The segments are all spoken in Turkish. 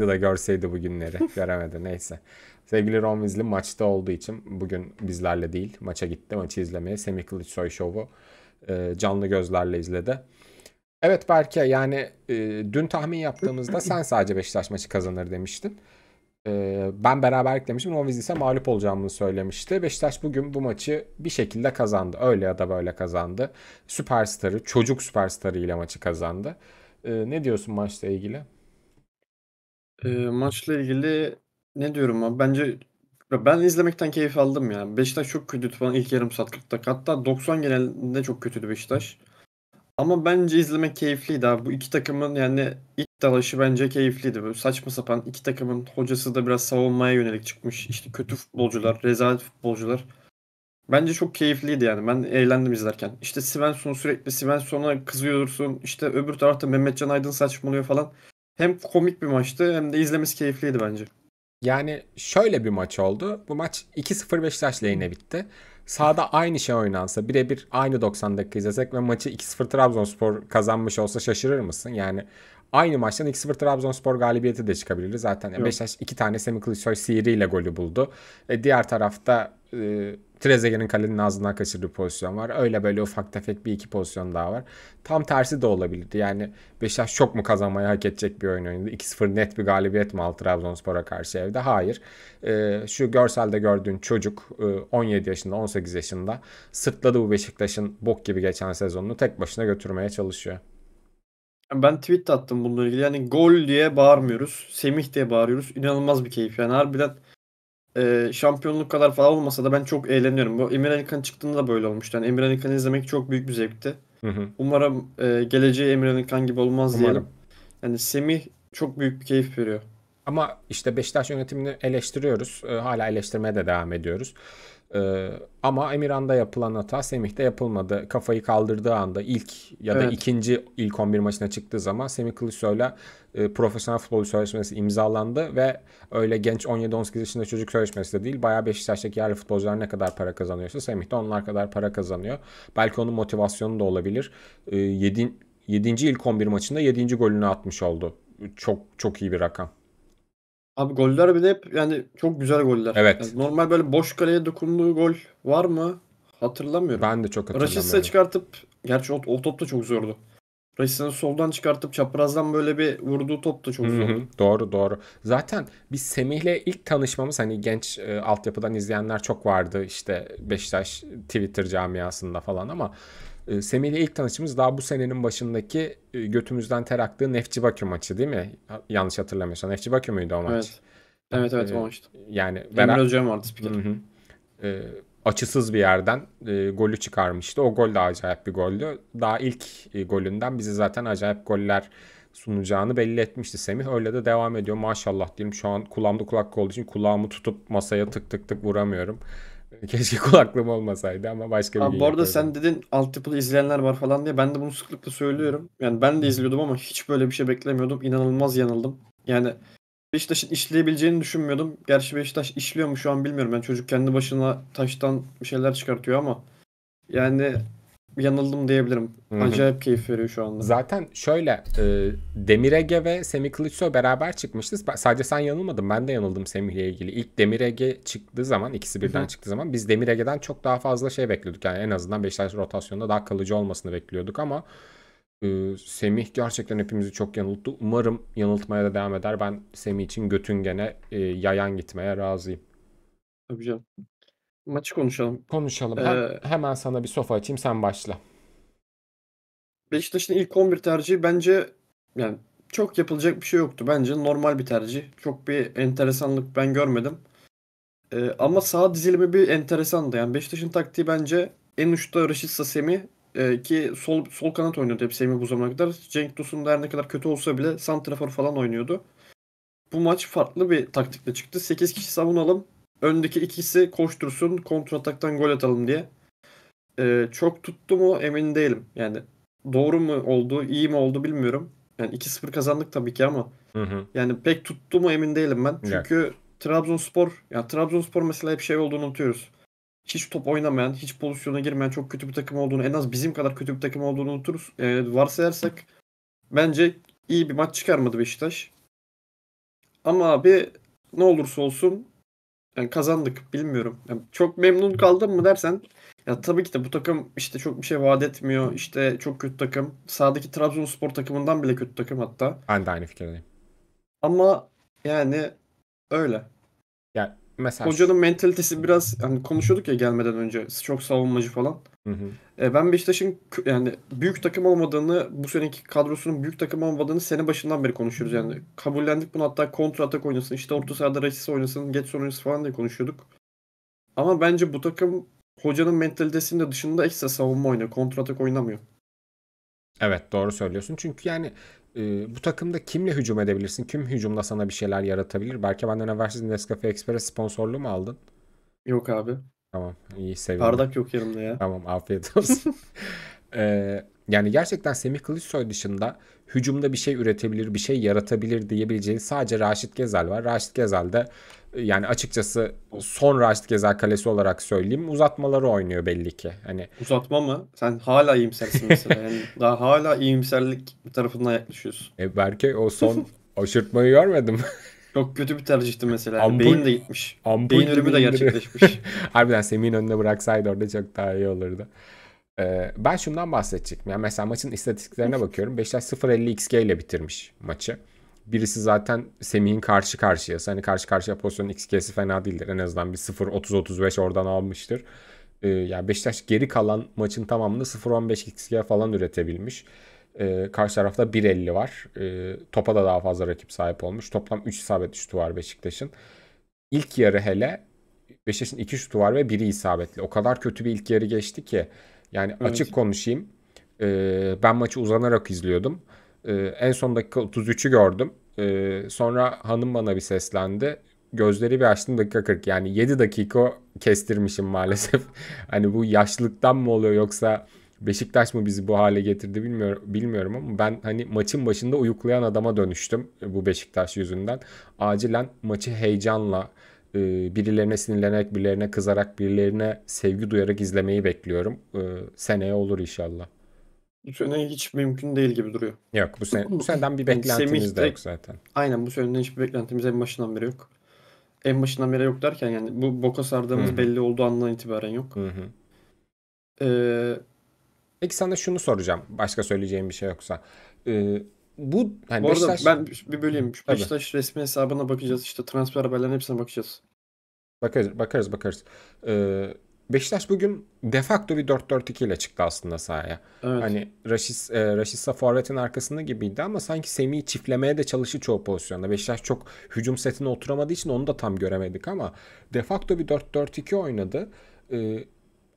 da görseydi bu günleri. Göremedi neyse. Sevgili Romizli maçta olduğu için bugün bizlerle değil maça gitti. Maçı izlemeye Semih Kılıçsoy şovu e, canlı gözlerle izledi. Evet Berke yani e, dün tahmin yaptığımızda sen sadece Beşiktaş maçı kazanır demiştin. E, ben beraberlik demiştim. Romizli ise mağlup olacağımını söylemişti. Beşiktaş bugün bu maçı bir şekilde kazandı. Öyle ya da böyle kazandı. Süperstarı, çocuk süperstarı ile maçı kazandı. E, ne diyorsun maçla ilgili? Eee, maçla ilgili ne diyorum abi? Bence ben izlemekten keyif aldım ya. Beşiktaş çok kötüydü falan ilk yarım saat 40 dakika. Hatta 90 genelinde çok kötüydü Beşiktaş. Ama bence izlemek keyifliydi abi. Bu iki takımın yani iç dalaşı bence keyifliydi. Böyle saçma sapan iki takımın hocası da biraz savunmaya yönelik çıkmış. İşte kötü futbolcular, rezalet futbolcular. Bence çok keyifliydi yani. Ben eğlendim izlerken. İşte Svensson'u sürekli Svensson'a kızıyorsun. İşte öbür tarafta Mehmetcan Aydın saçmalıyor falan. Hem komik bir maçtı hem de izlemesi keyifliydi bence. Yani şöyle bir maç oldu. Bu maç 2-0 Beşiktaş lehine bitti. Sahada aynı şey oynansa birebir aynı 90 dakika izlesek ve maçı 2-0 Trabzonspor kazanmış olsa şaşırır mısın? Yani aynı maçtan 2-0 Trabzonspor galibiyeti de çıkabilir. Zaten Yok. Beşiktaş iki tane Semih Kılıçsoy sihiriyle golü buldu. E, diğer tarafta e, Trezeguet'in kalenin ağzından kaçırdığı pozisyon var. Öyle böyle ufak tefek bir iki pozisyon daha var. Tam tersi de olabilirdi. Yani Beşiktaş çok mu kazanmayı hak edecek bir oyun oynadı? 2-0 net bir galibiyet mi aldı Trabzonspor'a karşı evde? Hayır. E, şu görselde gördüğün çocuk 17 e, yaşında 18 yaşında sırtladı bu Beşiktaş'ın bok gibi geçen sezonunu tek başına götürmeye çalışıyor. Ben tweet attım bununla ilgili. Yani gol diye bağırmıyoruz. Semih diye bağırıyoruz. İnanılmaz bir keyif. Yani harbiden e, şampiyonluk kadar falan olmasa da ben çok eğleniyorum. Bu Emir Anikan çıktığında da böyle olmuştu. Yani Emir Anikan'ı izlemek çok büyük bir zevkti. Hı hı. Umarım e, geleceği Emir Anikan gibi olmaz Umarım. diyelim. Yani Semih çok büyük bir keyif veriyor. Ama işte Beşiktaş yönetimini eleştiriyoruz. E, hala eleştirmeye de devam ediyoruz. Ee, ama Emirhan'da yapılan hata Semih'te yapılmadı. Kafayı kaldırdığı anda ilk ya da evet. ikinci ilk 11 maçına çıktığı zaman Semih Kılıçsoy'la e, profesyonel futbol sözleşmesi imzalandı ve öyle genç 17-18 yaşında çocuk sözleşmesi de değil. Bayağı Beşiktaş'taki yerli futbolcular ne kadar para kazanıyorsa Semih de onlar kadar para kazanıyor. Belki onun motivasyonu da olabilir. E, ee, 7. ilk 11 maçında 7. golünü atmış oldu. Çok çok iyi bir rakam. Abi goller bile hep yani çok güzel goller. Evet. Yani normal böyle boş kaleye dokunduğu gol var mı? Hatırlamıyorum. Ben de çok hatırlamıyorum. Rashica çıkartıp gerçi o, o top da çok zordu. Rasica'nın soldan çıkartıp çaprazdan böyle bir vurduğu top da çok zordu. Doğru doğru. Zaten biz Semih'le ilk tanışmamız hani genç e, altyapıdan izleyenler çok vardı işte Beşiktaş Twitter camiasında falan ama e, ilk tanışımız daha bu senenin başındaki e, götümüzden ter aktığı Nefçi Bakü maçı değil mi? Yanlış hatırlamıyorsam. Nefçi Bakü müydü o maç? Evet. Evet evet e, o maçtı. Yani Emre beraber... vardı spiker. E, ee, açısız bir yerden e, golü çıkarmıştı. O gol de acayip bir goldü. Daha ilk e, golünden bizi zaten acayip goller sunacağını belli etmişti Semih. Öyle de devam ediyor maşallah diyelim. Şu an kulağımda kulak olduğu için kulağımı tutup masaya tık tık tık vuramıyorum. Keşke kulaklığım olmasaydı ama başka bir Abi, Bu arada sen dedin altyapılı izleyenler var falan diye. Ben de bunu sıklıkla söylüyorum. Yani ben de izliyordum ama hiç böyle bir şey beklemiyordum. İnanılmaz yanıldım. Yani Beşiktaş'ın işleyebileceğini düşünmüyordum. Gerçi Beşiktaş işliyor mu şu an bilmiyorum. Yani çocuk kendi başına taştan bir şeyler çıkartıyor ama yani yanıldım diyebilirim. Hı-hı. Acayip keyif veriyor şu anda. Zaten şöyle e, Demirege ve Semih Kılıçsoy beraber çıkmıştı. Sadece sen yanılmadın ben de yanıldım Semih'le ilgili. İlk Demirege çıktığı zaman ikisi birden Hı-hı. çıktığı zaman biz Demirege'den çok daha fazla şey bekliyorduk. Yani en azından Beşiktaş rotasyonda daha kalıcı olmasını bekliyorduk ama e, Semih gerçekten hepimizi çok yanılttı. Umarım yanıltmaya da devam eder. Ben Semih için götün gene e, yayan gitmeye razıyım. Tabii canım. Maçı konuşalım. Konuşalım. Ee, hemen sana bir sofa açayım sen başla. Beşiktaş'ın ilk 11 tercihi bence yani çok yapılacak bir şey yoktu. Bence normal bir tercih. Çok bir enteresanlık ben görmedim. Ee, ama sağ dizilimi bir enteresandı. Yani Beşiktaş'ın taktiği bence en uçta Raşitsa sasemi e, ki sol sol kanat oynuyordu hep Semi bu zamana kadar. Cenk Tosun her ne kadar kötü olsa bile santrafor falan oynuyordu. Bu maç farklı bir taktikle çıktı. 8 kişi savunalım öndeki ikisi koştursun ataktan gol atalım diye. Ee, çok tuttu mu emin değilim. Yani doğru mu oldu iyi mi oldu bilmiyorum. Yani 2-0 kazandık tabii ki ama hı hı. yani pek tuttu mu emin değilim ben. Çünkü yani. Trabzonspor ya yani Trabzonspor mesela hep şey olduğunu unutuyoruz. Hiç top oynamayan, hiç pozisyona girmeyen çok kötü bir takım olduğunu, en az bizim kadar kötü bir takım olduğunu unuturuz. Ee, varsayarsak bence iyi bir maç çıkarmadı Beşiktaş. Ama abi ne olursa olsun yani kazandık bilmiyorum. Yani çok memnun kaldım mı dersen ya tabii ki de bu takım işte çok bir şey vaat etmiyor. İşte çok kötü takım. Sağdaki Trabzonspor takımından bile kötü takım hatta. Ben de aynı fikirdeyim. Ama yani öyle. Ya mesela hocanın mentalitesi biraz hani konuşuyorduk ya gelmeden önce çok savunmacı falan. Hı hı. E, ben Beşiktaş'ın yani büyük takım olmadığını bu seneki kadrosunun büyük takım olmadığını sene başından beri konuşuyoruz yani. Kabullendik bunu hatta kontra atak oynasın işte orta sahada raşisi oynasın geç sonrası falan diye konuşuyorduk. Ama bence bu takım hocanın mentalitesinin de dışında ekstra savunma oynuyor. Kontra atak oynamıyor. Evet doğru söylüyorsun. Çünkü yani e, bu takımda kimle hücum edebilirsin? Kim hücumda sana bir şeyler yaratabilir? Belki benden evvel siz Nescafe Express sponsorluğu mu aldın? Yok abi. Tamam iyi sevindim. Bardak yok yanımda ya. Tamam afiyet olsun. ee, yani gerçekten Semih Kılıçsoy dışında hücumda bir şey üretebilir, bir şey yaratabilir diyebileceğin sadece Raşit Gezel var. Raşit Gezel de yani açıkçası son Raşit Gezer kalesi olarak söyleyeyim. Uzatmaları oynuyor belli ki. Hani Uzatma mı? Sen hala iyimsersin mesela. Yani daha hala iyimserlik tarafından yaklaşıyorsun. E belki o son aşırtmayı görmedim. Çok kötü bir tercihti mesela. Ampul, Beyin de gitmiş. Ampul Beyin ölümü de gerçekleşmiş. Harbiden Semih'in önüne bıraksaydı orada çok daha iyi olurdu. Ee, ben şundan bahsedecektim. Yani mesela maçın istatistiklerine bakıyorum. Beşiktaş 0.50 XG ile bitirmiş maçı. Birisi zaten Semih'in karşı karşıya. Hani karşı karşıya pozisyonun XG'si fena değildir. En azından bir 0-30-35 oradan almıştır. Ee, yani Beşiktaş geri kalan maçın tamamını 0-15 XG falan üretebilmiş. Ee, karşı tarafta 50 var. Ee, topa da daha fazla rakip sahip olmuş. Toplam 3 isabet şutu var Beşiktaş'ın. İlk yarı hele Beşiktaş'ın 2 şutu var ve biri isabetli. O kadar kötü bir ilk yarı geçti ki. Yani evet. açık konuşayım. Ee, ben maçı uzanarak izliyordum. E, en son dakika 33'ü gördüm. E, sonra hanım bana bir seslendi. Gözleri bir açtım dakika 40. Yani 7 dakika kestirmişim maalesef. hani bu yaşlılıktan mı oluyor yoksa Beşiktaş mı bizi bu hale getirdi bilmiyorum, bilmiyorum ama ben hani maçın başında uyuklayan adama dönüştüm e, bu Beşiktaş yüzünden. Acilen maçı heyecanla e, birilerine sinirlenerek, birilerine kızarak, birilerine sevgi duyarak izlemeyi bekliyorum. E, seneye olur inşallah. Bu sene hiç mümkün değil gibi duruyor. Yok bu, sene, bu seneden bir beklentimiz de yok zaten. Aynen bu seneden hiçbir beklentimiz en başından beri yok. En başından beri yok derken yani bu boka sardığımız Hı. belli olduğu andan itibaren yok. Hı hı. Ee, Peki sana şunu soracağım. Başka söyleyeceğim bir şey yoksa. Ee, bu hani bu arada ben bir böleyim. Şu Tabii. Beşiktaş resmi hesabına bakacağız. İşte transfer haberlerinin hepsine bakacağız. bakarız bakarız bakarız. Ee, Beşiktaş bugün de facto bir 4-4-2 ile çıktı aslında sahaya. Evet. Hani Raşis, e, Raşisa forvetin arkasında gibiydi ama sanki Semih'i çiftlemeye de çalışı çoğu pozisyonda. Beşiktaş çok hücum setine oturamadığı için onu da tam göremedik ama de facto bir 4-4-2 oynadı. E,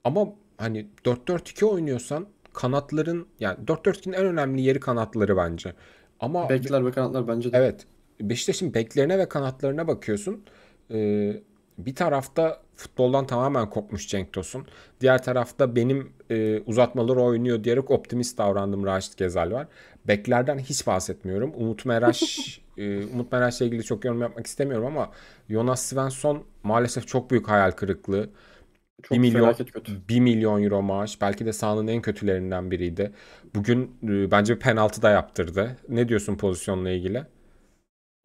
ama hani 4-4-2 oynuyorsan kanatların yani 4-4-2'nin en önemli yeri kanatları bence. Ama bekler ve kanatlar bence de. Evet. Beşiktaş'ın beklerine ve kanatlarına bakıyorsun. Ee, bir tarafta futboldan tamamen kopmuş Cenk Tosun. Diğer tarafta benim e, uzatmaları oynuyor diyerek optimist davrandım Raşit Gezal var. Beklerden hiç bahsetmiyorum. Umut Meraş e, Umut Meraş'la ilgili çok yorum yapmak istemiyorum ama Jonas Svensson maalesef çok büyük hayal kırıklığı. Çok 1 milyon, kötü. 1 milyon euro maaş. Belki de sahanın en kötülerinden biriydi. Bugün e, bence penaltı da yaptırdı. Ne diyorsun pozisyonla ilgili?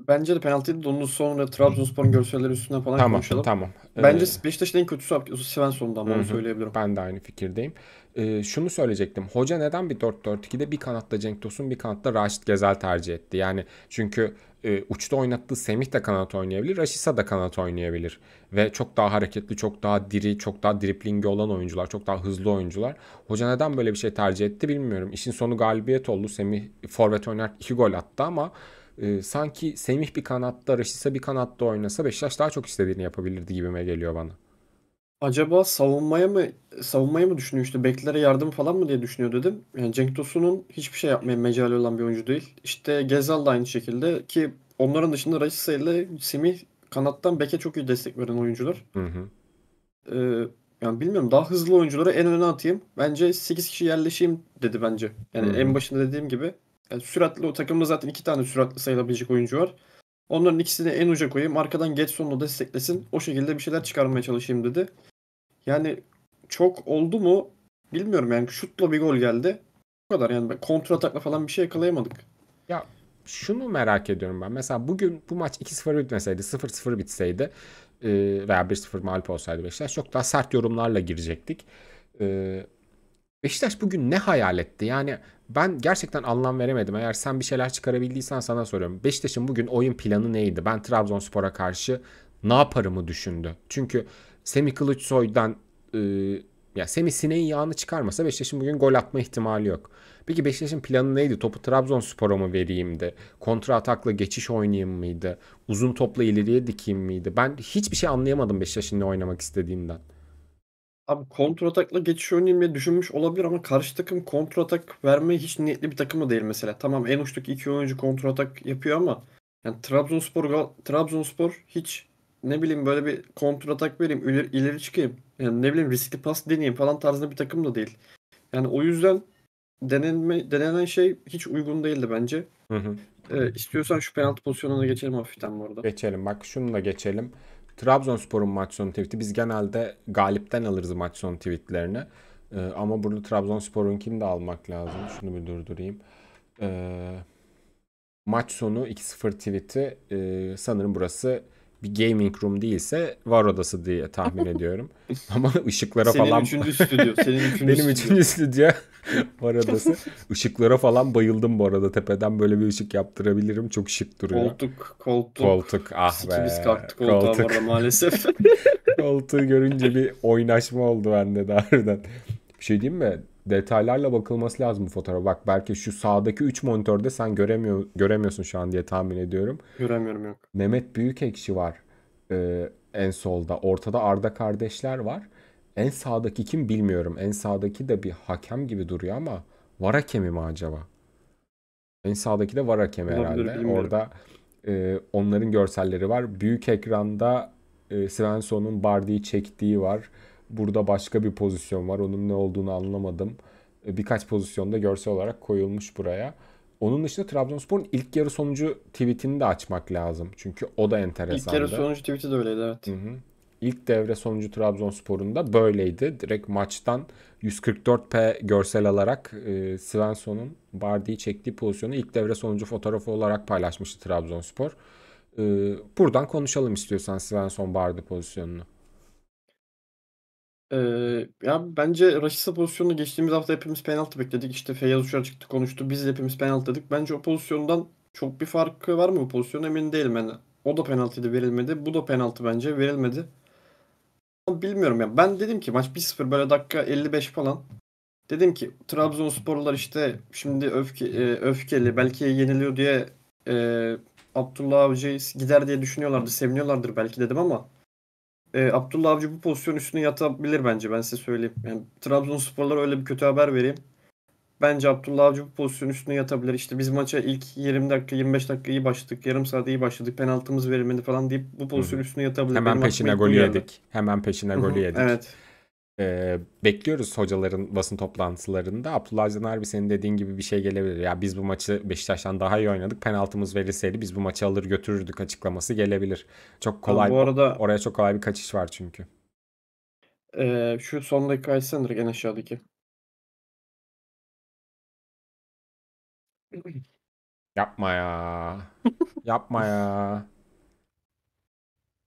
Bence de penaltıydı. Onun sonra Trabzonspor'un görselleri üstüne falan tamam, konuşalım. Tamam. Bence ee, Beşiktaş'ın en kötüsü Svensson'dan bunu söyleyebilirim. Ben de aynı fikirdeyim. Ee, şunu söyleyecektim. Hoca neden bir 4-4-2'de bir kanatta Cenk Tosun bir kanatta Raşit Gezel tercih etti? Yani çünkü e, uçta oynattığı Semih de kanat oynayabilir. Raşisa da kanat oynayabilir. Ve çok daha hareketli, çok daha diri, çok daha driplingi olan oyuncular, çok daha hızlı oyuncular. Hoca neden böyle bir şey tercih etti bilmiyorum. İşin sonu galibiyet oldu. Semih forvet oynar, iki gol attı ama ee, sanki Semih bir kanatta, Raşisa bir kanatta oynasa Beşiktaş daha çok istediğini yapabilirdi gibime geliyor bana. Acaba savunmaya mı savunmaya mı düşünüyor işte beklere yardım falan mı diye düşünüyor dedim. Yani Cenk Tosun'un hiçbir şey yapmaya mecali olan bir oyuncu değil. İşte Gezal da aynı şekilde ki onların dışında Raşisa ile Semih kanattan beke çok iyi destek veren oyuncular. Hı hı. Ee, yani bilmiyorum daha hızlı oyunculara en öne atayım. Bence 8 kişi yerleşeyim dedi bence. Yani hı en başında dediğim gibi yani süratli o takımda zaten iki tane süratli sayılabilecek oyuncu var. Onların ikisini en uca koyayım. Arkadan Getson'u desteklesin. O şekilde bir şeyler çıkarmaya çalışayım dedi. Yani çok oldu mu bilmiyorum yani şutla bir gol geldi. Bu kadar yani kontrol atakla falan bir şey yakalayamadık. Ya şunu merak ediyorum ben. Mesela bugün bu maç 2-0 bitmeseydi, 0-0 bitseydi e, veya 1-0 mağlup olsaydı Beşiktaş çok daha sert yorumlarla girecektik. E, Beşiktaş bugün ne hayal etti? Yani ben gerçekten anlam veremedim. Eğer sen bir şeyler çıkarabildiysen sana soruyorum. Beşiktaş'ın bugün oyun planı neydi? Ben Trabzonspor'a karşı ne yaparımı düşündü. Çünkü Semih Kılıçsoy'dan e, ya Semih Sine'nin yağını çıkarmasa Beşiktaş'ın bugün gol atma ihtimali yok. Peki Beşiktaş'ın planı neydi? Topu Trabzonspor'a mı vereyimdi? Kontra atakla geçiş oynayayım mıydı? Uzun topla ileriye dikeyim miydi? Ben hiçbir şey anlayamadım Beşiktaş'ın ne oynamak istediğinden. Abi atakla geçiş oynayayım diye düşünmüş olabilir ama karşı takım atak vermeye hiç niyetli bir takım da değil mesela. Tamam en uçtaki iki oyuncu atak yapıyor ama yani Trabzonspor Trabzonspor hiç ne bileyim böyle bir atak vereyim ileri, ileri çıkayım. Yani ne bileyim riskli pas deneyeyim falan tarzında bir takım da değil. Yani o yüzden denenme, denenen şey hiç uygun değildi bence. Hı hı. Ee, istiyorsan şu penaltı pozisyonuna geçelim hafiften bu arada. Geçelim bak şunu da geçelim. Trabzonspor'un maç sonu tweet'i. Biz genelde galipten alırız maç sonu tweetlerini. Ee, ama burada Trabzonspor'unkini de almak lazım. Şunu bir durdurayım. Ee, maç sonu 2-0 tweet'i e, sanırım burası bir gaming room değilse var odası diye tahmin ediyorum. Ama ışıklara Senin falan... Senin üçüncü stüdyo. Senin üçüncü Benim stüdyo. üçüncü stüdyo. Bu arada, ışıklara falan bayıldım bu arada. Tepeden böyle bir ışık yaptırabilirim. Çok şık duruyor. Koltuk, koltuk. Koltuk ah be. Biz kalktık koltuğa koltuk. Var maalesef. Koltuğu görünce bir oynaşma oldu bende de harbiden. Bir şey diyeyim mi? Detaylarla bakılması lazım bu fotoğrafa. Bak belki şu sağdaki 3 monitörde sen göremiyor göremiyorsun şu an diye tahmin ediyorum. Göremiyorum yok. Mehmet büyük ekşi var. Ee, en solda. Ortada Arda kardeşler var. En sağdaki kim bilmiyorum. En sağdaki de bir hakem gibi duruyor ama var hakemi mi acaba? En sağdaki de var hakemi herhalde. Bilmiyorum. Orada e, onların görselleri var. Büyük ekranda e, Svensson'un Bardi'yi çektiği var. Burada başka bir pozisyon var. Onun ne olduğunu anlamadım. E, birkaç pozisyonda görsel olarak koyulmuş buraya. Onun dışında Trabzonspor'un ilk yarı sonucu tweetini de açmak lazım. Çünkü o da enteresan. İlk yarı sonucu tweeti de öyleydi evet. Hı hı ilk devre sonucu Trabzonspor'un da böyleydi. Direkt maçtan 144p görsel alarak e, Svensson'un Bardi'yi çektiği pozisyonu ilk devre sonucu fotoğrafı olarak paylaşmıştı Trabzonspor. E, buradan konuşalım istiyorsan Svensson Bardi pozisyonunu. Ee, ya bence Raşisa pozisyonu geçtiğimiz hafta hepimiz penaltı bekledik. İşte Feyyaz Uçar çıktı konuştu. Biz hepimiz penaltı dedik. Bence o pozisyondan çok bir farkı var mı bu pozisyon emin değilim yani. O da penaltıydı verilmedi. Bu da penaltı bence verilmedi bilmiyorum ya. Ben dedim ki maç 1-0 böyle dakika 55 falan. Dedim ki Trabzonsporlar işte şimdi öfke, e, öfkeli belki yeniliyor diye e, Abdullah Avcı gider diye düşünüyorlardı. Seviniyorlardır belki dedim ama e, Abdullah Avcı bu pozisyon üstüne yatabilir bence ben size söyleyeyim. Yani Trabzonsporlara öyle bir kötü haber vereyim. Bence Abdullah Avcı bu pozisyon üstüne yatabilir. İşte biz maça ilk 20 dakika 25 dakika iyi başladık. Yarım saat iyi başladık. Penaltımız verilmedi falan deyip bu pozisyon üstüne yatabilir. Hemen Benim peşine golü yedik. Yerde. Hemen peşine golü yedik. Evet. Ee, bekliyoruz hocaların basın toplantılarında. Abdullah Avcı'dan harbi senin dediğin gibi bir şey gelebilir. Ya biz bu maçı Beşiktaş'tan daha iyi oynadık. Penaltımız verilseydi biz bu maçı alır götürürdük açıklaması gelebilir. Çok kolay. Ama bu arada oraya çok kolay bir kaçış var çünkü. Ee, şu son dakika açsana en aşağıdaki. Yapma ya. Yapma ya.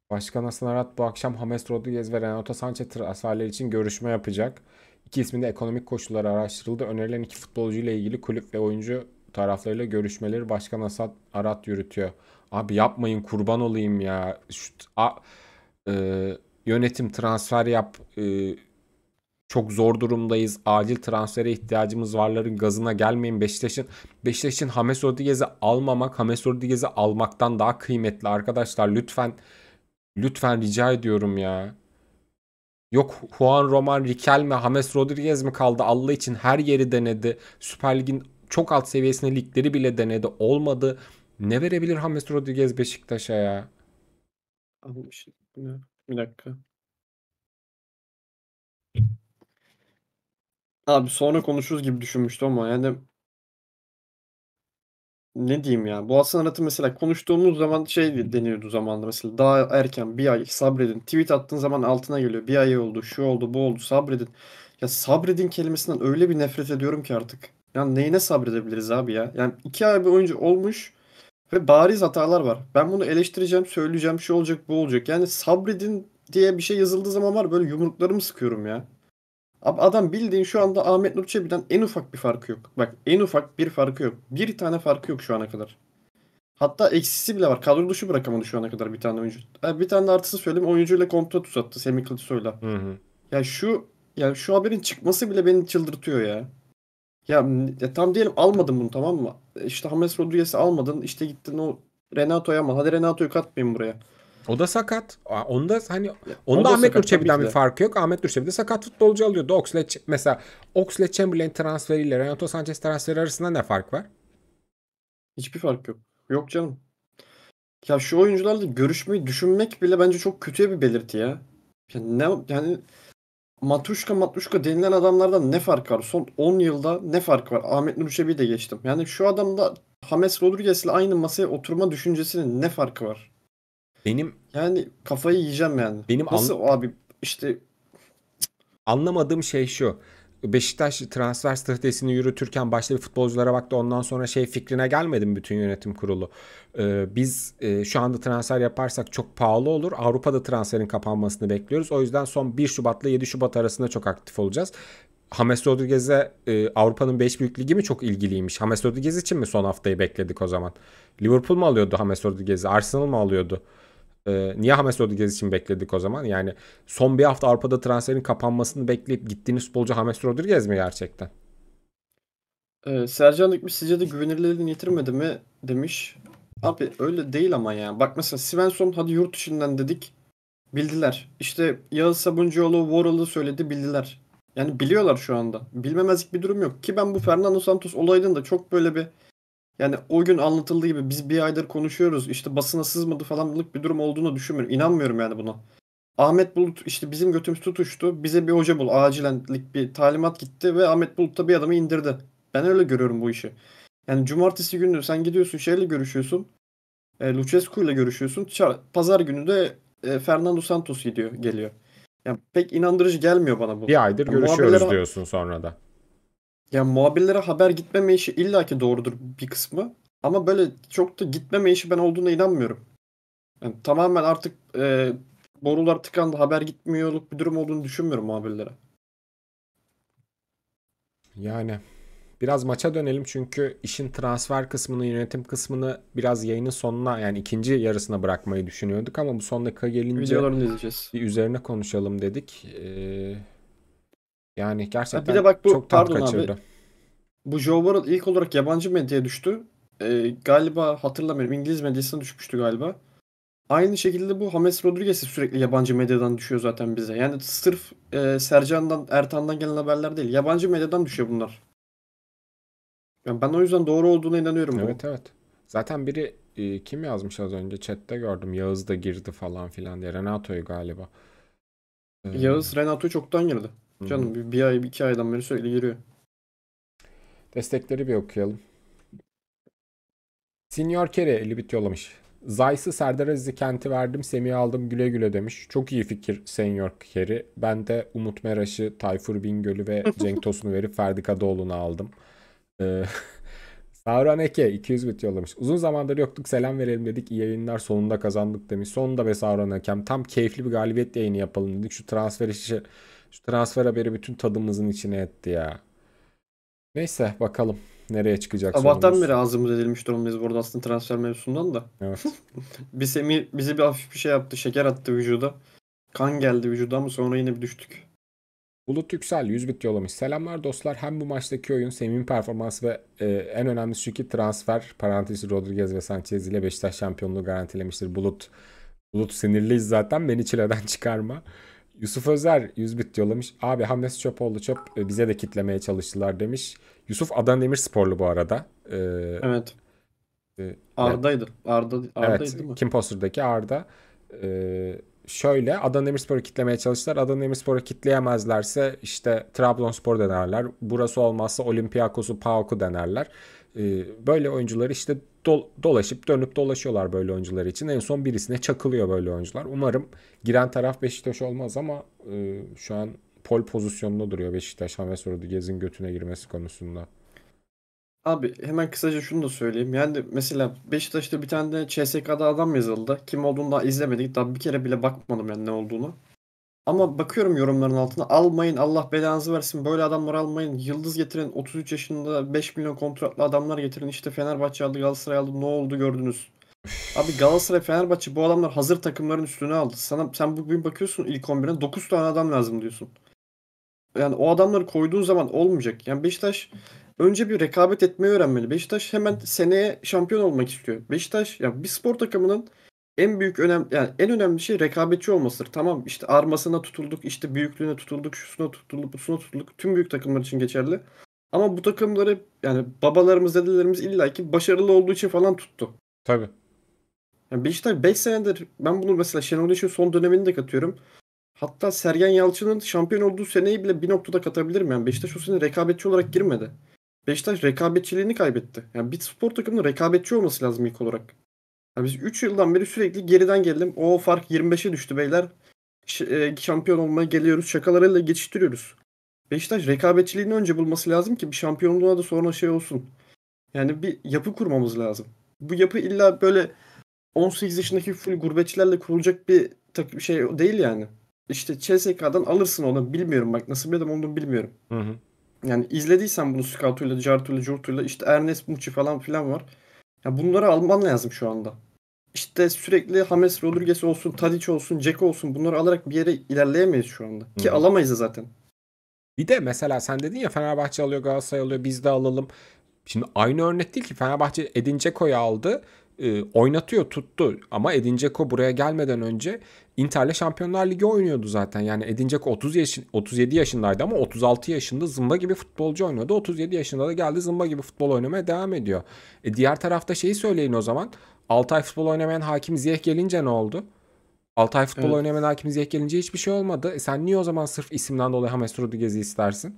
Başkan Hasan Arat bu akşam James Rodriguez ve Renato Sanchez transferleri için görüşme yapacak. İki isminde ekonomik koşulları araştırıldı. Önerilen iki futbolcu ile ilgili kulüp ve oyuncu taraflarıyla görüşmeleri Başkan Hasan Arat yürütüyor. Abi yapmayın kurban olayım ya. Şu, a, e, yönetim transfer yap. E, çok zor durumdayız. Acil transfere ihtiyacımız varların gazına gelmeyin Beşiktaş'ın. Beşiktaş'ın James Rodriguez'i almamak James Rodriguez'i almaktan daha kıymetli arkadaşlar. Lütfen lütfen rica ediyorum ya. Yok Juan Roman, Riquelme, James Rodriguez mi kaldı? Allah için her yeri denedi. Süper Lig'in çok alt seviyesinde ligleri bile denedi. Olmadı. Ne verebilir James Rodriguez Beşiktaş'a ya? Almış. Bir dakika. Abi sonra konuşuruz gibi düşünmüştüm ama yani ne diyeyim ya. Bu Hasan Arat'ı mesela konuştuğumuz zaman şey deniyordu zamanında mesela daha erken bir ay sabredin. Tweet attığın zaman altına geliyor. Bir ay oldu, şu oldu, bu oldu sabredin. Ya sabredin kelimesinden öyle bir nefret ediyorum ki artık. Yani neyine sabredebiliriz abi ya? Yani iki ay bir oyuncu olmuş ve bariz hatalar var. Ben bunu eleştireceğim, söyleyeceğim, şu olacak, bu olacak. Yani sabredin diye bir şey yazıldığı zaman var böyle yumruklarımı sıkıyorum ya. Abi adam bildiğin şu anda Ahmet Nur Çebi'den en ufak bir farkı yok. Bak en ufak bir farkı yok. Bir tane farkı yok şu ana kadar. Hatta eksisi bile var. Kadro dışı bırakamadı şu ana kadar bir tane oyuncu. Yani bir tane artısı söyleyeyim. Oyuncuyla kontrat uzattı. Semi Kılıçsoy'la. Hı hı. Ya şu ya şu haberin çıkması bile beni çıldırtıyor ya. Ya, ya tam diyelim almadın bunu tamam mı? İşte James Rodriguez'i almadın. İşte gittin o Renato'ya mı? hadi Renato'yu katmayın buraya. O da sakat. Onda hani onda da Ahmet Nurçebi'den bir farkı yok. Ahmet Nurçebi de sakat futbolcu alıyordu. Oxlade mesela Oxlade Chamberlain transferiyle Renato Sanchez transferi arasında ne fark var? Hiçbir fark yok. Yok canım. Ya şu oyuncularla görüşmeyi düşünmek bile bence çok kötü bir belirti ya. Yani ne yani Matuşka Matuşka denilen adamlardan ne fark var? Son 10 yılda ne fark var? Ahmet Nurçebi'yi de geçtim. Yani şu adamda James Rodriguez ile aynı masaya oturma düşüncesinin ne farkı var? Benim yani kafayı yiyeceğim yani. Benim Nasıl an... abi işte anlamadığım şey şu. Beşiktaş transfer stratejisini yürütürken başta bir futbolculara baktı. Ondan sonra şey fikrine gelmedi mi bütün yönetim kurulu? Ee, biz e, şu anda transfer yaparsak çok pahalı olur. Avrupa'da transferin kapanmasını bekliyoruz. O yüzden son 1 ile 7 Şubat arasında çok aktif olacağız. James Rodriguez'e e, Avrupa'nın 5 büyük ligi mi çok ilgiliymiş? James Rodriguez için mi son haftayı bekledik o zaman? Liverpool mu alıyordu James Rodriguez'i? Arsenal mı alıyordu? E, niye James Rodriguez için bekledik o zaman? Yani son bir hafta Avrupa'da transferin kapanmasını bekleyip gittiğiniz futbolcu James Rodriguez mi gerçekten? Ee, Sercan Dikmiş sizce de güvenirliliğini yitirmedi mi demiş. Abi öyle değil ama ya. Bak mesela Svensson hadi yurt dışından dedik. Bildiler. İşte Yağız Sabuncuoğlu Warhol'u söyledi bildiler. Yani biliyorlar şu anda. Bilmemezlik bir durum yok. Ki ben bu Fernando Santos olayının da çok böyle bir yani o gün anlatıldığı gibi biz bir aydır konuşuyoruz işte basına sızmadı falanlık bir durum olduğunu düşünmüyorum. İnanmıyorum yani buna. Ahmet Bulut işte bizim götümüz tutuştu. Bize bir hoca bul acilenlik bir talimat gitti ve Ahmet Bulut da bir adamı indirdi. Ben öyle görüyorum bu işi. Yani cumartesi günü sen gidiyorsun şeyle görüşüyorsun. E, Lucescu ile görüşüyorsun. Pazar günü de e, Fernando Santos gidiyor geliyor. Yani pek inandırıcı gelmiyor bana bu. Bir aydır yani görüşüyoruz diyorsun sonra da. Ya muhabirlere haber gitmeme işi illaki doğrudur bir kısmı. Ama böyle çok da gitmeme işi ben olduğuna inanmıyorum. Yani tamamen artık e, borular tıkandı haber gitmiyorluk bir durum olduğunu düşünmüyorum muhabirlere. Yani biraz maça dönelim çünkü işin transfer kısmını, yönetim kısmını biraz yayının sonuna yani ikinci yarısına bırakmayı düşünüyorduk ama bu son dakika gelince bir üzerine konuşalım dedik. Ee, yani gerçekten ha bir de bak bu, çok tat pardon kaçırdı. Abi, bu Joe Burrow ilk olarak yabancı medyaya düştü. Ee, galiba hatırlamıyorum İngiliz medyasına düşmüştü galiba. Aynı şekilde bu James Rodriguez sürekli yabancı medyadan düşüyor zaten bize. Yani sırf e, Sercan'dan, Ertan'dan gelen haberler değil. Yabancı medyadan düşüyor bunlar. Yani ben o yüzden doğru olduğuna inanıyorum. Evet bu. evet. Zaten biri e, kim yazmış az önce chatte gördüm. Yağız da girdi falan filan diye. Renato'yu galiba. Ee, Yağız Renato'yu çoktan girdi. Canım bir, bir ay iki aydan beri sürekli giriyor. Destekleri bir okuyalım. Senior Kere 50 bit yollamış. Zaysı Serdar Aziz'i kenti verdim, Semih'i aldım güle güle demiş. Çok iyi fikir Senior Keri. Ben de Umut Meraş'ı, Tayfur Bingöl'ü ve Cenk Tosun'u verip Ferdi Kadıoğlu'nu aldım. Ee, Sauran Eke 200 bit yollamış. Uzun zamandır yoktuk selam verelim dedik. İyi yayınlar sonunda kazandık demiş. Sonunda be Sauran Ekem. Tam keyifli bir galibiyet yayını yapalım dedik. Şu transfer işi şu transfer haberi bütün tadımızın içine etti ya. Neyse bakalım nereye çıkacak Sabahtan beri ağzımız edilmiş durumdayız burada aslında transfer mevzusundan da. Evet. bir Semih bize bir hafif bir şey yaptı. Şeker attı vücuda. Kan geldi vücuda ama sonra yine bir düştük. Bulut Yüksel 100 bit yollamış. Selamlar dostlar. Hem bu maçtaki oyun Semih'in performansı ve e, en önemlisi çünkü transfer parantezi Rodriguez ve Sanchez ile Beşiktaş şampiyonluğu garantilemiştir. Bulut Bulut sinirliyiz zaten. Beni çileden çıkarma. Yusuf Özer 100 bit yollamış. Abi Hamlesi Hamles oldu Çöp e, bize de kitlemeye çalıştılar demiş. Yusuf Adana Demir sporlu bu arada. Ee, evet. E, Arda'ydı. Arda, Arda'ydı evet, mı? Kim Poster'daki Arda. Ee, şöyle Adana Demirspor'u kitlemeye çalıştılar. Adana Demirspor'u kitleyemezlerse işte Trabzonspor denerler. Burası olmazsa Olympiakos'u, PAOK'u denerler. Ee, böyle oyuncuları işte do- dolaşıp dönüp dolaşıyorlar böyle oyuncular için. En son birisine çakılıyor böyle oyuncular. Umarım giren taraf Beşiktaş olmaz ama e, şu an pol pozisyonunda duruyor Beşiktaş sorudu gezin götüne girmesi konusunda. Abi hemen kısaca şunu da söyleyeyim. Yani mesela Beşiktaş'ta bir tane de CSK'da adam yazıldı. Kim olduğunu daha izlemedik. Daha bir kere bile bakmadım yani ne olduğunu. Ama bakıyorum yorumların altına almayın Allah belanızı versin böyle adamları almayın. Yıldız getirin 33 yaşında 5 milyon kontratlı adamlar getirin işte Fenerbahçe aldı Galatasaray aldı ne oldu gördünüz. Abi Galatasaray Fenerbahçe bu adamlar hazır takımların üstüne aldı. Sana sen bugün bakıyorsun ilk 11'e 9 tane adam lazım diyorsun. Yani o adamları koyduğun zaman olmayacak. Yani Beşiktaş önce bir rekabet etmeyi öğrenmeli. Beşiktaş hemen seneye şampiyon olmak istiyor. Beşiktaş ya yani bir spor takımının en büyük önem yani en önemli şey rekabetçi olmasıdır. Tamam işte armasına tutulduk, işte büyüklüğüne tutulduk, şusuna tutulduk, busuna tutulduk. Tüm büyük takımlar için geçerli. Ama bu takımları yani babalarımız, dedelerimiz illaki başarılı olduğu için falan tuttu. Tabii. Yani Beşiktaş 5 senedir ben bunu mesela Şenol Güneş'in son dönemini de katıyorum. Hatta Sergen Yalçın'ın şampiyon olduğu seneyi bile bir noktada katabilirim. Yani Beşiktaş o sene rekabetçi olarak girmedi. Beşiktaş rekabetçiliğini kaybetti. Yani bir spor takımının rekabetçi olması lazım ilk olarak. Ya biz 3 yıldan beri sürekli geriden geldim. O fark 25'e düştü beyler. Ş- e, şampiyon olmaya geliyoruz. Şakalarıyla geçiştiriyoruz. Beşiktaş rekabetçiliğini önce bulması lazım ki bir şampiyonluğa da sonra şey olsun. Yani bir yapı kurmamız lazım. Bu yapı illa böyle 18 yaşındaki full gurbetçilerle kurulacak bir takım şey değil yani. İşte CSK'dan alırsın onu bilmiyorum bak nasıl bir adam olduğunu bilmiyorum. Hı hı. Yani izlediysen bunu Scout'uyla, Jartu'yla, Curtu'yla işte Ernest Muçi falan filan var. Ya bunları alman lazım şu anda. İşte sürekli James Rodriguez olsun, Tadic olsun, Ceko olsun bunları alarak bir yere ilerleyemeyiz şu anda. Ki Hı. alamayız zaten. Bir de mesela sen dedin ya Fenerbahçe alıyor Galatasaray alıyor biz de alalım. Şimdi aynı örnek değil ki Fenerbahçe Edin Ceko'yu aldı e, oynatıyor tuttu ama Edin Dzeko buraya gelmeden önce Inter'le Şampiyonlar Ligi oynuyordu zaten. Yani Edin Dzeko 30 yaş 37 yaşındaydı ama 36 yaşında zımba gibi futbolcu oynuyordu. 37 yaşında da geldi zımba gibi futbol oynamaya devam ediyor. E, diğer tarafta şeyi söyleyin o zaman. Altay futbol oynamayan Hakim Ziyeh gelince ne oldu? Altay futbol evet. oynamayan Hakim Ziyeh gelince hiçbir şey olmadı. E sen niye o zaman sırf isimden dolayı James Rodriguez'i istersin?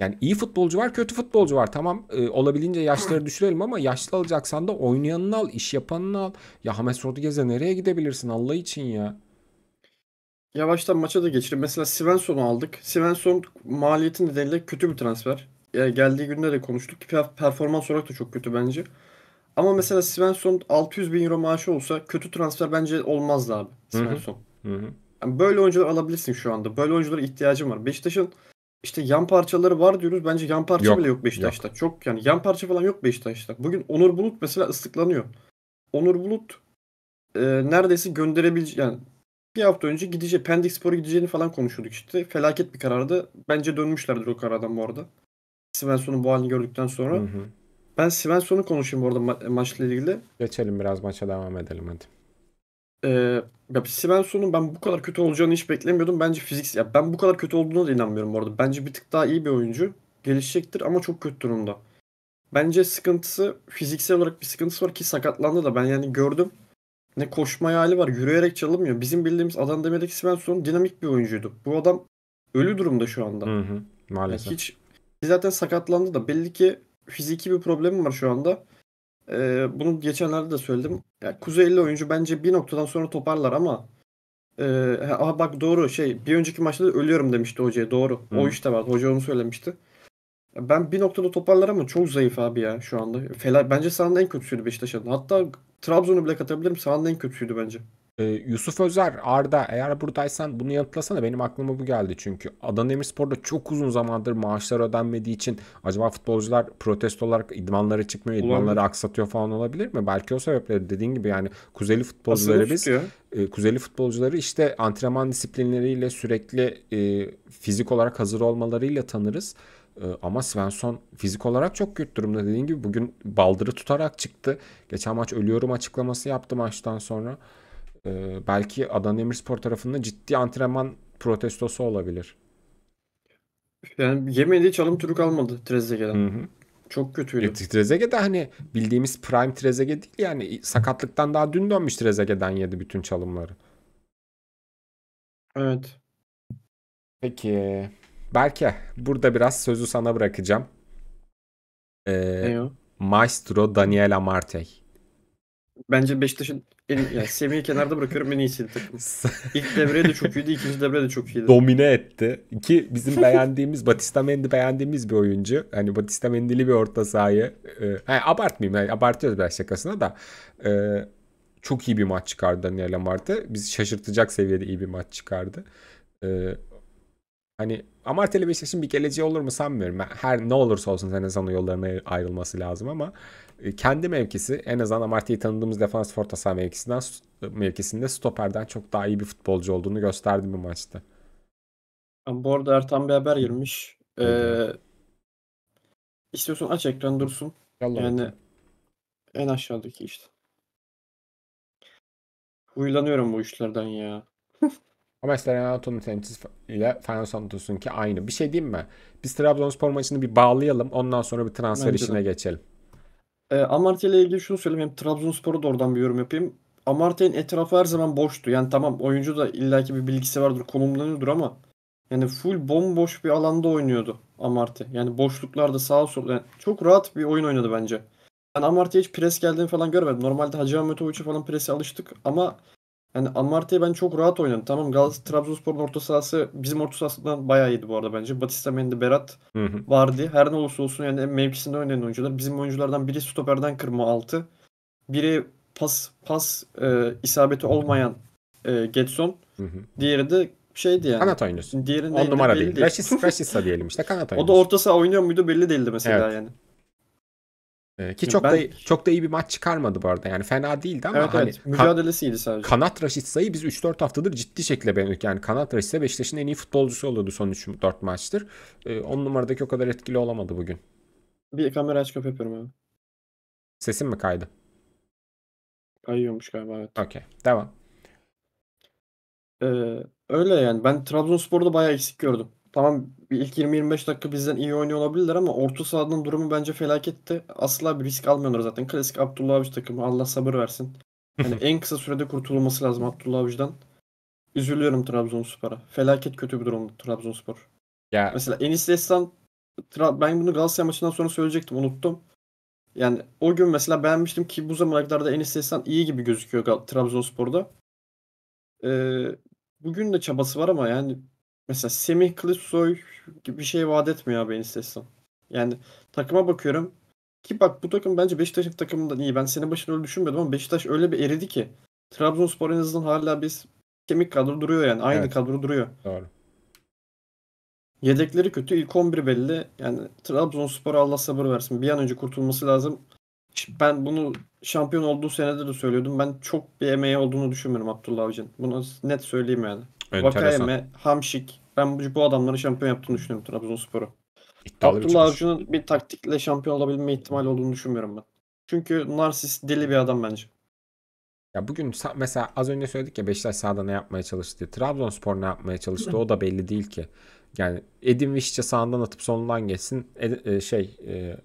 Yani iyi futbolcu var, kötü futbolcu var. Tamam e, olabildiğince yaşları düşürelim ama yaşlı alacaksan da oynayanını al, iş yapanını al. Ya James Rodriguez'e nereye gidebilirsin Allah için ya? Yavaştan maça da geçelim. Mesela Svensson'u aldık. Svensson maliyeti nedeniyle kötü bir transfer. Yani geldiği günde de konuştuk. Performans olarak da çok kötü bence. Ama mesela Svensson 600 bin euro maaşı olsa kötü transfer bence olmazdı abi. Svensson. Hı hı. Yani böyle oyuncular alabilirsin şu anda. Böyle oyunculara ihtiyacım var. Beşiktaş'ın işte yan parçaları var diyoruz. Bence yan parça yok, bile yok Beşiktaş'ta. Yok. Çok yani yan parça falan yok Beşiktaş'ta. Bugün Onur Bulut mesela ıslıklanıyor. Onur Bulut e, neredeyse gönderebilecek yani bir hafta önce gideceği Pendik Spor'a gideceğini falan konuşuyorduk işte. Felaket bir karardı. Bence dönmüşlerdir o karardan bu arada. Svensson'un bu halini gördükten sonra. Hı hı. Ben Svensson'u konuşayım bu arada ma- maçla ilgili. Geçelim biraz maça devam edelim hadi e, ya ben bu kadar kötü olacağını hiç beklemiyordum. Bence fizik ya ben bu kadar kötü olduğuna da inanmıyorum bu arada. Bence bir tık daha iyi bir oyuncu. Gelişecektir ama çok kötü durumda. Bence sıkıntısı fiziksel olarak bir sıkıntısı var ki sakatlandı da ben yani gördüm. Ne koşma hali var. Yürüyerek çalınmıyor. Bizim bildiğimiz Adam Demir'deki Svensson dinamik bir oyuncuydu. Bu adam ölü durumda şu anda. Hı hı, maalesef. Yani hiç zaten sakatlandı da belli ki fiziki bir problemi var şu anda. Ee, bunu geçenlerde de söyledim. Ya Kuzeyli oyuncu bence bir noktadan sonra toparlar ama e, aha bak doğru şey bir önceki maçta da ölüyorum demişti hocaya doğru. Hı. O işte var Hoca onu söylemişti. Ben bir noktada toparlar ama çok zayıf abi ya şu anda. Fela, bence sahanın en kötüsüydü Beşiktaş adına. Hatta Trabzon'u bile katabilirim. Sahanın en kötüsüydü bence. Ee, Yusuf Özer, Arda eğer buradaysan bunu yanıtlasana. Benim aklıma bu geldi çünkü. Adana Demirspor'da çok uzun zamandır maaşlar ödenmediği için acaba futbolcular protesto olarak idmanlara çıkmıyor, olabilir. aksatıyor falan olabilir mi? Belki o sebeple dediğin gibi yani kuzeyli futbolcuları biz e, kuzeyli futbolcuları işte antrenman disiplinleriyle sürekli e, fizik olarak hazır olmalarıyla tanırız. E, ama Svensson fizik olarak çok kötü durumda. Dediğin gibi bugün baldırı tutarak çıktı. Geçen maç ölüyorum açıklaması yaptı maçtan sonra. Ee, belki Adana Demirspor tarafında ciddi antrenman protestosu olabilir. Yani yemediği çalım türü kalmadı Trezeguet'den. Çok kötüydü. E, Trezeguet de hani bildiğimiz prime Trezeguet değil yani sakatlıktan daha dün dönmüş Trezeguet'den yedi bütün çalımları. Evet. Peki. Berke burada biraz sözü sana bırakacağım. Ee, Maestro Daniel Amartey. Bence Beşiktaş'ın en, yani Semih'i kenarda bırakıyorum en iyisi takım. İlk devreye de çok iyiydi, ikinci devreye de çok iyiydi. Domine etti. Ki bizim beğendiğimiz, Batista Mendi beğendiğimiz bir oyuncu. Hani Batista Mendili bir orta sahayı. E, hani abartmayayım, yani abartıyoruz biraz şakasına da. E, çok iyi bir maç çıkardı Daniel Amarte. biz şaşırtacak seviyede iyi bir maç çıkardı. E, hani Amartya ile Beşiktaş'ın bir geleceği olur mu sanmıyorum. Her ne olursa olsun sene sonu yollarına ayrılması lazım ama e, kendi mevkisi en azından Amartya'yı tanıdığımız defans forta saha mevkisinden e, mevkisinde stoperden çok daha iyi bir futbolcu olduğunu gösterdi bu maçta. Bu arada Ertan bir haber girmiş. Ee, istiyorsan aç ekran dursun. Yallah yani bakayım. en aşağıdaki işte. uylanıyorum bu işlerden ya. Ama mesela Anato'nun temsilcisi ile Fernando Santos'un ki aynı. Bir şey diyeyim mi? Biz Trabzonspor maçını bir bağlayalım. Ondan sonra bir transfer Bence işine de. geçelim. E, Amartya ile ilgili şunu söyleyeyim. Trabzonsporu da oradan bir yorum yapayım. Amartya'nın etrafı her zaman boştu. Yani tamam oyuncu da illaki bir bilgisi vardır, konumlanıyordur ama yani full bomboş bir alanda oynuyordu Amartya. Yani boşluklarda sağa sola yani çok rahat bir oyun oynadı bence. Ben yani Amartya'ya hiç pres geldiğini falan görmedim. Normalde Hacı Ahmetoviç'e falan prese alıştık ama yani Amartya ben çok rahat oynadım. Tamam Galatasaray Trabzonspor'un orta sahası bizim orta sahasından bayağı iyiydi bu arada bence. Batista mendi Berat hı hı. vardı. Her ne olursa olsun yani mevkisinde oynayan oyuncular. Bizim oyunculardan biri stoperden kırma altı. Biri pas pas e, isabeti olmayan e, Getson. Hı hı. Diğeri de şeydi yani. Kanat oyuncusu. Diğerinin On numara değil. Raşis, diyelim işte kanat oyuncusu. O da orta saha oynuyor muydu belli değildi mesela evet. yani. Ee, ki çok ben... da çok da iyi bir maç çıkarmadı bu arada. Yani fena değildi ama evet, hani evet. mücadelesi iyiydi sadece. Kanat Raşitsa'yı biz 3-4 haftadır ciddi şekilde beğendik. Yani Kanat Raşitsa Beşiktaş'ın en iyi futbolcusu oluyordu son 3-4 maçtır. 10 ee, on numaradaki o kadar etkili olamadı bugün. Bir kamera aç kapı yapıyorum abi. Sesin mi kaydı? Kayıyormuş galiba evet. Okey. Devam. Ee, öyle yani. Ben Trabzonspor'da bayağı eksik gördüm. Tamam ilk 20-25 dakika bizden iyi oynuyor olabilirler ama orta sahanın durumu bence felaketti. Asla bir risk almıyorlar zaten. Klasik Abdullah Avcı takımı. Allah sabır versin. Yani en kısa sürede kurtulması lazım Abdullah Avcı'dan. Üzülüyorum Trabzonspor'a. Felaket kötü bir durumda Trabzonspor. Ya. Mesela Enis Destan ben bunu Galatasaray maçından sonra söyleyecektim unuttum. Yani o gün mesela beğenmiştim ki bu zamana kadar da Enis Destan iyi gibi gözüküyor Trabzonspor'da. Ee, bugün de çabası var ama yani mesela Semih Kılıçsoy gibi bir şey vaat etmiyor abi sesim. Yani takıma bakıyorum ki bak bu takım bence Beşiktaş'ın takımından iyi. Ben sene başında öyle düşünmüyordum ama Beşiktaş öyle bir eridi ki. Trabzonspor en azından hala biz kemik kadro duruyor yani. Aynı evet. kadro duruyor. Doğru. Yedekleri kötü. ilk 11 belli. Yani Trabzonspor'a Allah sabır versin. Bir an önce kurtulması lazım. Ben bunu şampiyon olduğu senede de söylüyordum. Ben çok bir emeği olduğunu düşünmüyorum Abdullah Avcı'nın. Bunu net söyleyeyim yani. Vakayeme, Hamşik. Ben bu, bu adamları şampiyon yaptığını düşünüyorum Trabzonspor'u. İddialı Abdullah Avcı'nın bir taktikle şampiyon olabilme ihtimali olduğunu düşünmüyorum ben. Çünkü narsist deli bir adam bence. Ya bugün mesela az önce söyledik ya Beşiktaş sahada ne yapmaya çalıştı. Trabzonspor ne yapmaya çalıştı o da belli değil ki. Yani Edin Vişçe sağından atıp solundan geçsin. Ed, e, şey e,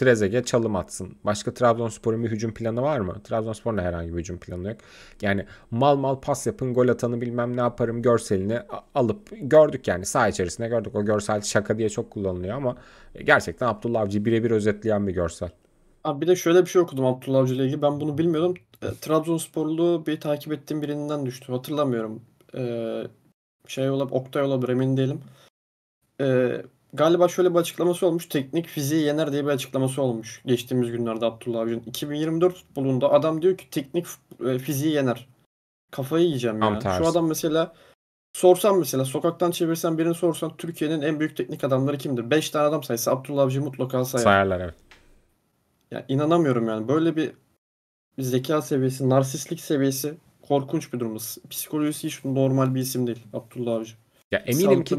Trezege çalım atsın. Başka Trabzonspor'un bir hücum planı var mı? Trabzonspor'un da herhangi bir hücum planı yok. Yani mal mal pas yapın, gol atanı bilmem ne yaparım görselini alıp gördük yani sağ içerisinde gördük. O görsel şaka diye çok kullanılıyor ama gerçekten Abdullah Avcı birebir özetleyen bir görsel. Abi bir de şöyle bir şey okudum Abdullah Avcı ile ilgili. Ben bunu bilmiyordum. E, Trabzonsporlu bir takip ettiğim birinden düştü. Hatırlamıyorum. E, şey olabilir, Oktay olabilir emin değilim. E, galiba şöyle bir açıklaması olmuş. Teknik fiziği yener diye bir açıklaması olmuş. Geçtiğimiz günlerde Abdullah Avcı'nın. 2024 futbolunda adam diyor ki teknik e, fiziği yener. Kafayı yiyeceğim Tam ya. Tersi. Şu adam mesela sorsan mesela sokaktan çevirsen birini sorsan Türkiye'nin en büyük teknik adamları kimdir? 5 tane adam sayısı Abdullah Avcı mutlaka sayar. Sayarlar evet. Ya inanamıyorum yani. Böyle bir zeka seviyesi, narsistlik seviyesi korkunç bir durum. Psikolojisi hiç normal bir isim değil Abdullah Avcı. Ya eminim ki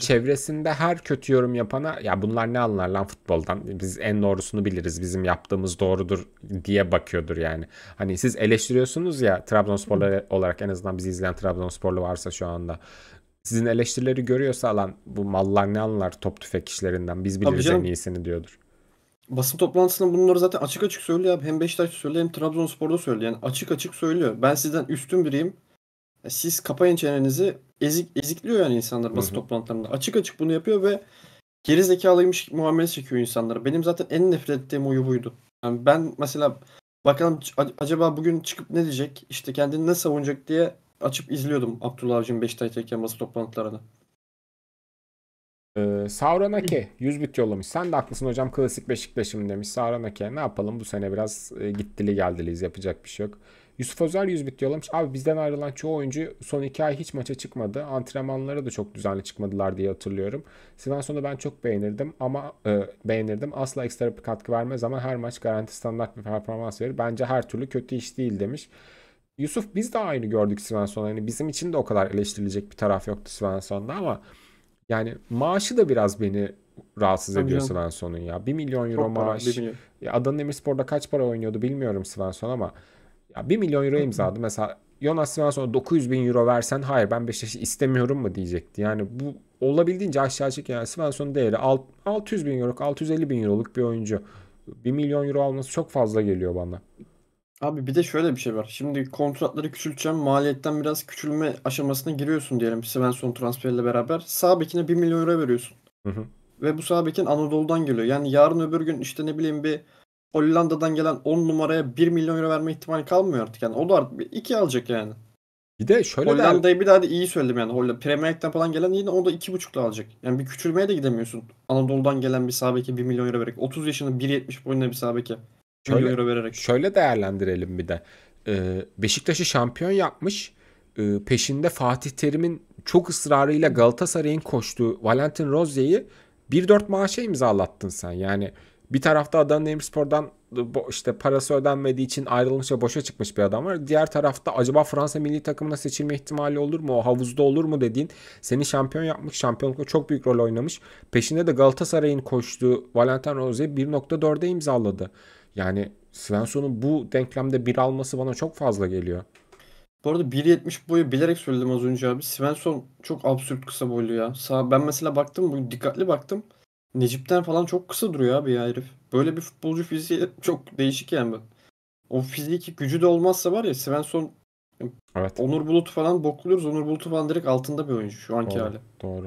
çevresinde her kötü yorum yapana ya bunlar ne anlar lan futboldan biz en doğrusunu biliriz bizim yaptığımız doğrudur diye bakıyordur yani. Hani siz eleştiriyorsunuz ya Trabzonsporlu olarak en azından bizi izleyen Trabzonsporlu varsa şu anda sizin eleştirileri görüyorsa alan bu mallar ne anlar top tüfek işlerinden biz biliriz en iyisini diyordur. Basın toplantısında bunları zaten açık açık söylüyor abi. Hem Beşiktaş söylüyor hem Trabzonspor'da söylüyor. Yani açık açık söylüyor. Ben sizden üstün biriyim. E, siz kapayın çenenizi ezik, ezikliyor yani insanlar basın Hı-hı. toplantılarında. Açık açık bunu yapıyor ve geri zekalıymış muamele çekiyor insanlara. Benim zaten en nefret ettiğim uyu buydu. Yani ben mesela bakalım acaba bugün çıkıp ne diyecek? İşte kendini ne savunacak diye açıp izliyordum Abdullah Avcı'nın Beşiktaş'tayken basın toplantılarını. Ee, Sauranake 100 bit yollamış. Sen de haklısın hocam klasik Beşiktaş'ım demiş. Sauranake ne yapalım bu sene biraz e, gittili geldiliyiz yapacak bir şey yok. Yusuf Özel 100 bit yollamış. Abi bizden ayrılan çoğu oyuncu son iki ay hiç maça çıkmadı. Antrenmanlara da çok düzenli çıkmadılar diye hatırlıyorum. Svensson'u ben çok beğenirdim ama e, beğenirdim. Asla ekstra bir katkı vermez ama her maç garanti standart bir performans verir. Bence her türlü kötü iş değil demiş. Yusuf biz de aynı gördük Svensson'a. Yani bizim için de o kadar eleştirilecek bir taraf yoktu Svensson'da ama yani maaşı da biraz beni rahatsız Tabii ediyor Svensson'un ya. 1 milyon euro çok maaş. Adana Demirspor'da kaç para oynuyordu bilmiyorum Svensson ama ya 1 milyon euro imzadı Mesela Jonas Svensson'a 900 bin euro versen hayır ben Beşiktaş'ı istemiyorum mu diyecekti. Yani bu olabildiğince aşağı çek yani Svensson'un değeri 600 bin euro 650 bin euroluk bir oyuncu. 1 milyon euro alması çok fazla geliyor bana. Abi bir de şöyle bir şey var. Şimdi kontratları küçülteceğim. Maliyetten biraz küçülme aşamasına giriyorsun diyelim Svensson transferiyle beraber. Sağ bekine 1 milyon euro veriyorsun. Hı hı. Ve bu sağ Anadolu'dan geliyor. Yani yarın öbür gün işte ne bileyim bir Hollanda'dan gelen 10 numaraya 1 milyon euro verme ihtimali kalmıyor artık yani. O da artık 2 alacak yani. Bir de şöyle Hollanda'yı bir daha da iyi söyledim yani. Hollanda Premier League'den falan gelen yine o da 2,5'la alacak. Yani bir küçülmeye de gidemiyorsun. Anadolu'dan gelen bir sabeki 1 milyon euro vererek. 30 yaşında 1.70 boyunda bir sabeki. Şöyle, euro vererek. şöyle değerlendirelim bir de. Ee, Beşiktaş'ı şampiyon yapmış. Ee, peşinde Fatih Terim'in çok ısrarıyla Galatasaray'ın koştuğu Valentin Rozya'yı 1-4 maaşa imzalattın sen. Yani bir tarafta Adana Demirspor'dan işte parası ödenmediği için ayrılmış ve boşa çıkmış bir adam var. Diğer tarafta acaba Fransa milli takımına seçilme ihtimali olur mu? O havuzda olur mu dediğin seni şampiyon yapmış. Şampiyonlukta çok büyük rol oynamış. Peşinde de Galatasaray'ın koştuğu Valentin Rose 1.4'e imzaladı. Yani Svensson'un bu denklemde bir alması bana çok fazla geliyor. Bu arada 1.70 boyu bilerek söyledim az önce abi. Svensson çok absürt kısa boylu ya. Sağ, ben mesela baktım, dikkatli baktım. Necip'ten falan çok kısa duruyor abi ya herif. Böyle bir futbolcu fiziği çok değişik yani bu. O fiziki gücü de olmazsa var ya Svensson evet. Onur Bulut'u falan bokluyoruz. Onur Bulut'u falan direkt altında bir oyuncu şu anki doğru, hali. Doğru.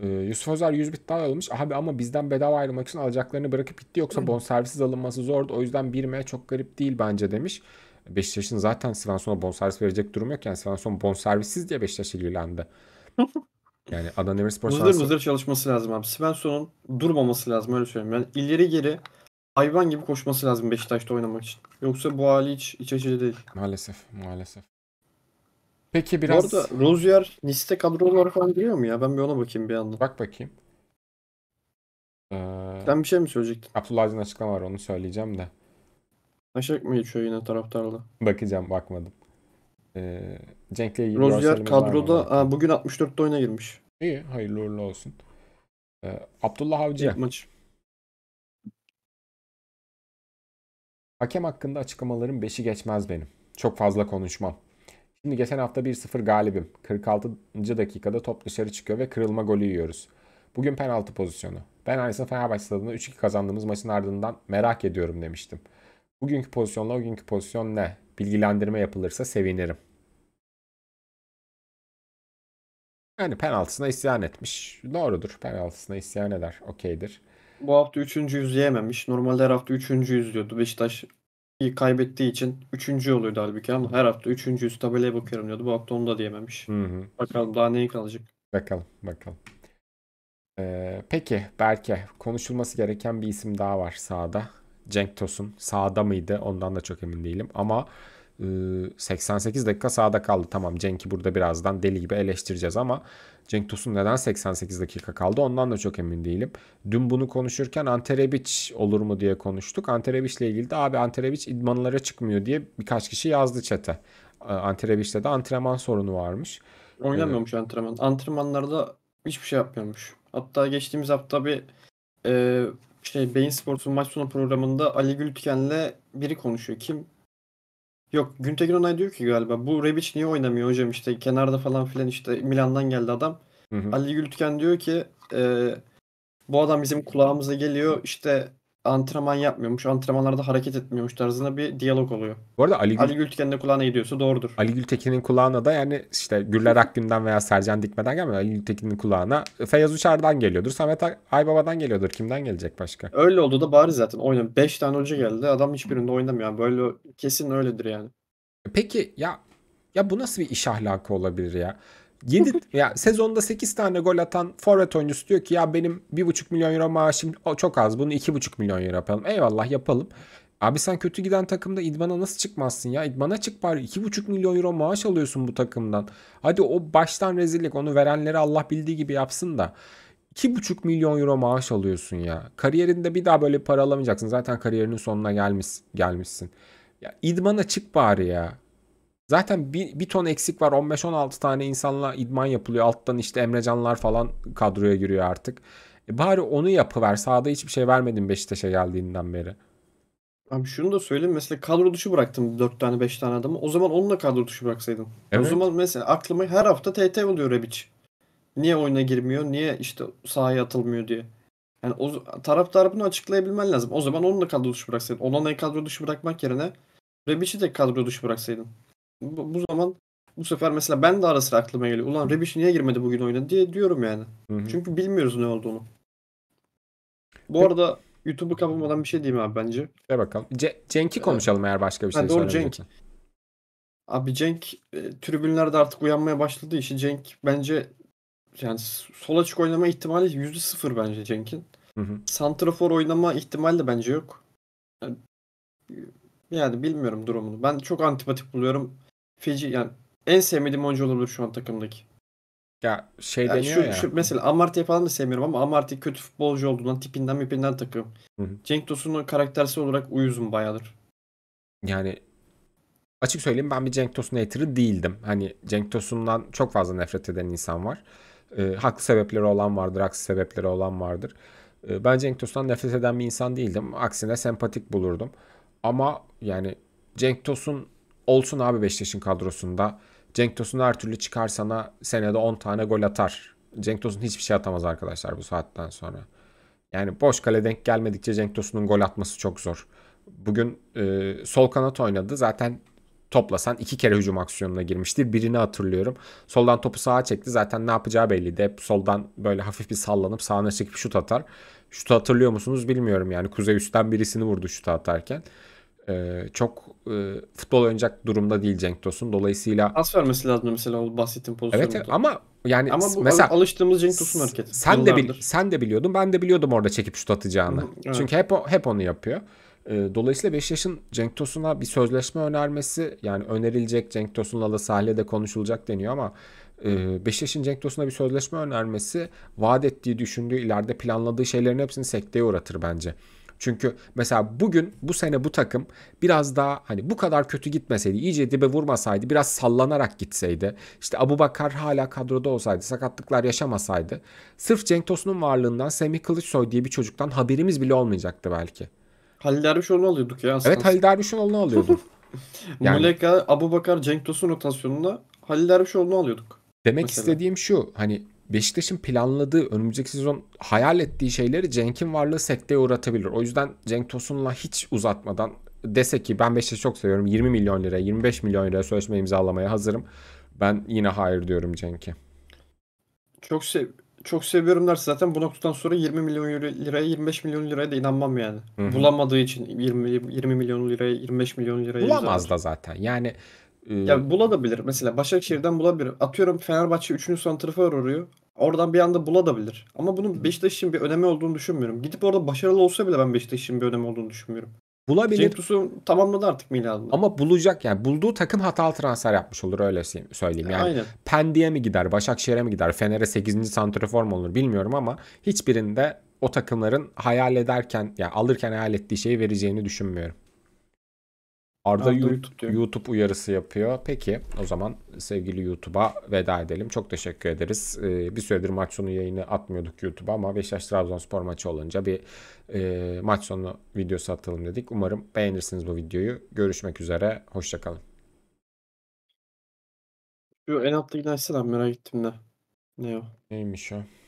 Ee, Yusuf Özer 100 bit daha almış. Abi ama bizden bedava ayrılmak için alacaklarını bırakıp gitti. Yoksa bonservisiz alınması zordu. O yüzden 1 çok garip değil bence demiş. Beşiktaş'ın zaten Svensson'a bonservis verecek durum yok. Yani Svensson bonservisiz diye Beşiktaş ilgilendi. Yani Adana Demirspor sahası... mızır çalışması lazım abi. Svensson'un durmaması lazım öyle söyleyeyim. Yani ileri geri hayvan gibi koşması lazım Beşiktaş'ta oynamak için. Yoksa bu hali hiç iç açıcı değil. Maalesef maalesef. Peki biraz... Bu arada Rozier Nice'de kadrolar falan giriyor mu ya? Ben bir ona bakayım bir anda. Bak bakayım. Ee... Sen bir şey mi söyleyecektin? Abdullah'ın açıklama var onu söyleyeceğim de. Aşık mı geçiyor yine taraftarla? Bakacağım bakmadım. Ee, Cenk'le ilgili Rozier kadroda aa, bugün 64'te oyuna girmiş. İyi hayırlı uğurlu olsun. Ee, Abdullah Avcı. İlk maç. Hakem hakkında açıklamaların beşi geçmez benim. Çok fazla konuşmam. Şimdi geçen hafta 1-0 galibim. 46. dakikada top dışarı çıkıyor ve kırılma golü yiyoruz. Bugün penaltı pozisyonu. Ben aynısını Fenerbahçe stadında 3-2 kazandığımız maçın ardından merak ediyorum demiştim. Bugünkü pozisyonla bugünkü pozisyon ne? Bilgilendirme yapılırsa sevinirim. Yani penaltısına isyan etmiş. Doğrudur. Penaltısına isyan eder. Okeydir. Bu hafta 3. yememiş. Normalde her hafta 3. yüzlüyordu. Beşiktaş iyi kaybettiği için 3. oluyordu halbuki ama her hafta 3. yüz tabelaya bakıyorum diyordu. Bu hafta onu da diyememiş. Hı hı. Bakalım daha neyi kalacak. Bakalım bakalım. Ee, peki Berke konuşulması gereken bir isim daha var sahada. Cenk Tosun sağda mıydı ondan da çok emin değilim ama 88 e, dakika sağda kaldı. Tamam Cenk'i burada birazdan deli gibi eleştireceğiz ama Cenk Tosun neden 88 dakika kaldı ondan da çok emin değilim. Dün bunu konuşurken Anterebiç olur mu diye konuştuk. ile ilgili de abi Anterebiç idmanlara çıkmıyor diye birkaç kişi yazdı çete. Anterebiç'te de antrenman sorunu varmış. Oynamıyormuş ee, antrenman. Antrenmanlarda hiçbir şey yapmıyormuş. Hatta geçtiğimiz hafta bir e, şey Beyin Sports'un maç sonu programında Ali Gültüken'le biri konuşuyor. Kim? Yok Güntekin Onay diyor ki galiba bu Rebic niye oynamıyor hocam işte kenarda falan filan işte Milan'dan geldi adam. Hı hı. Ali Gültüken diyor ki e, bu adam bizim kulağımıza geliyor işte antrenman yapmıyormuş, antrenmanlarda hareket etmiyormuş tarzında bir diyalog oluyor. Bu arada Ali, Gül... Ali Gültekin'in de kulağına gidiyorsa doğrudur. Ali Gültekin'in kulağına da yani işte Gürler Akgün'den veya Sercan Dikme'den gelmiyor. Ali Gültekin'in kulağına Feyyaz Uçar'dan geliyordur. Samet Aybaba'dan geliyordur. Kimden gelecek başka? Öyle oldu da bari zaten oyna. 5 tane hoca geldi. Adam hiçbirinde oynamıyor. böyle kesin öyledir yani. Peki ya ya bu nasıl bir iş ahlakı olabilir ya? 7 ya sezonda 8 tane gol atan forvet oyuncusu diyor ki ya benim 1,5 milyon euro maaşım o çok az. Bunu 2,5 milyon euro yapalım. Eyvallah yapalım. Abi sen kötü giden takımda idmana nasıl çıkmazsın ya? İdmana çık bari. 2,5 milyon euro maaş alıyorsun bu takımdan. Hadi o baştan rezillik. Onu verenleri Allah bildiği gibi yapsın da. 2,5 milyon euro maaş alıyorsun ya. Kariyerinde bir daha böyle para alamayacaksın. Zaten kariyerinin sonuna gelmiş, gelmişsin. Ya idmana çık bari ya. Zaten bir, bir ton eksik var. 15-16 tane insanla idman yapılıyor. Alttan işte Emrecanlar falan kadroya giriyor artık. E bari onu yapıver. Sağda hiçbir şey vermedim Beşiktaş'a geldiğinden beri. Abi şunu da söyleyeyim. Mesela kadro dışı bıraktım 4 tane 5 tane adamı. O zaman onunla kadro dışı bıraksaydın. E, evet. O zaman mesela aklıma her hafta TT oluyor Rebic. Niye oyuna girmiyor? Niye işte sahaya atılmıyor diye. Yani o taraftar bunu açıklayabilmen lazım. O zaman onu da kadro dışı bıraksaydın. Ona ne kadro dışı bırakmak yerine Rebic'i de kadro dışı bıraksaydın bu, bu zaman bu sefer mesela ben de ara sıra aklıma geliyor. Ulan Rebiş niye girmedi bugün oyuna diye diyorum yani. Hı-hı. Çünkü bilmiyoruz ne olduğunu. Bu Peki. arada YouTube'u kapamadan bir şey diyeyim abi bence. Şey bakalım. C- Cenk'i ee, konuşalım ee, eğer başka bir şey doğru Cenk. Abi Cenk e, tribünlerde artık uyanmaya başladı işi Cenk bence yani sola çık oynama ihtimali yüzde sıfır bence Cenk'in. Santrafor oynama ihtimali de bence yok. Yani, yani bilmiyorum durumunu. Ben çok antipatik buluyorum. Fiji yani en sevmediğim oyuncu olabilir şu an takımdaki. Ya şey yani deniyor şu, ya. Şu mesela Amartya falan da sevmiyorum ama Amartya kötü futbolcu olduğundan tipinden mipinden takım. Hı-hı. Cenk Tosun'un karaktersi olarak uyuzum bayağıdır. Yani açık söyleyeyim ben bir Cenk Tosun hater'ı değildim. Hani Cenk Tosun'dan çok fazla nefret eden insan var. E, haklı sebepleri olan vardır, haksız sebepleri olan vardır. E, ben Cenk Tosun'dan nefret eden bir insan değildim. Aksine sempatik bulurdum. Ama yani Cenk Tosun olsun abi Beşiktaş'ın kadrosunda. Cenk Tosun her türlü çıkar sana senede 10 tane gol atar. Cenk Tosun hiçbir şey atamaz arkadaşlar bu saatten sonra. Yani boş kale denk gelmedikçe Cenk Tosun'un gol atması çok zor. Bugün e, sol kanat oynadı. Zaten toplasan iki kere hücum aksiyonuna girmiştir. Birini hatırlıyorum. Soldan topu sağa çekti. Zaten ne yapacağı belliydi. Hep soldan böyle hafif bir sallanıp sağına çekip şut atar. Şutu hatırlıyor musunuz bilmiyorum yani. Kuzey üstten birisini vurdu şutu atarken. Ee, çok e, futbol oynayacak durumda değil Cenk Tosun. Dolayısıyla pas vermesi lazım mesela o bahsettiğim pozisyonda. Evet ama yani ama bu mesela alıştığımız Cenk Tosun hareketi. Sen yıllardır. de bil, sen de biliyordun. Ben de biliyordum orada çekip şut atacağını. evet. Çünkü hep hep onu yapıyor. Ee, dolayısıyla yaşın Cenk Tosun'a bir sözleşme önermesi yani önerilecek Cenk Tosun'la da sahnede konuşulacak deniyor ama e, yaşın Cenk Tosun'a bir sözleşme önermesi vaat ettiği, düşündüğü, ileride planladığı şeylerin hepsini sekteye uğratır bence. Çünkü mesela bugün bu sene bu takım biraz daha hani bu kadar kötü gitmeseydi, iyice dibe vurmasaydı, biraz sallanarak gitseydi. işte Abu Bakar hala kadroda olsaydı, sakatlıklar yaşamasaydı. Sırf Cenk Tosun'un varlığından Semih Kılıçsoy diye bir çocuktan haberimiz bile olmayacaktı belki. Halil Dervişoğlu'nu alıyorduk ya aslında. Evet Halil Dervişoğlu'nu alıyordu. yani... Muleka, Abu Bakar, Cenk Tosun rotasyonunda Halil Dervişoğlu'nu alıyorduk. Demek mesela. istediğim şu hani Beşiktaş'ın planladığı önümüzdeki sezon hayal ettiği şeyleri Cenk'in varlığı sekteye uğratabilir. O yüzden Cenk Tosun'la hiç uzatmadan dese ki ben Beşiktaş'ı çok seviyorum 20 milyon lira 25 milyon lira sözleşme imzalamaya hazırım. Ben yine hayır diyorum Cenk'e. Çok sev çok seviyorumlar zaten bu noktadan sonra 20 milyon liraya 25 milyon liraya da inanmam yani. Hı-hı. Bulamadığı için 20 20 milyon liraya 25 milyon liraya bulamaz da zaten. Yani ee, ya bulabilir mesela Başakşehir'den bulabilir. Atıyorum Fenerbahçe 3. santrafor oruyor Oradan bir anda bulabilir. Ama bunun Beşiktaş için bir önemi olduğunu düşünmüyorum. Gidip orada başarılı olsa bile ben Beşiktaş için bir önemi olduğunu düşünmüyorum. Bulabilir. Cenk tamamladı artık Milan'da. Ama bulacak yani bulduğu takım hatalı transfer yapmış olur öyle söyleyeyim. Yani Aynen. Pendik'e mi gider, Başakşehir'e mi gider, Fener'e 8. santrafor mu olur bilmiyorum ama hiçbirinde o takımların hayal ederken yani alırken hayal ettiği şeyi vereceğini düşünmüyorum. Arda YouTube, YouTube uyarısı yapıyor. Peki o zaman sevgili YouTube'a veda edelim. Çok teşekkür ederiz. Ee, bir süredir maç sonu yayını atmıyorduk YouTube'a ama Beşiktaş Trabzonspor maçı olunca bir e, maç sonu videosu atalım dedik. Umarım beğenirsiniz bu videoyu. Görüşmek üzere. Hoşçakalın. Şu en altta giden merak ettim de. Ne o? Neymiş o?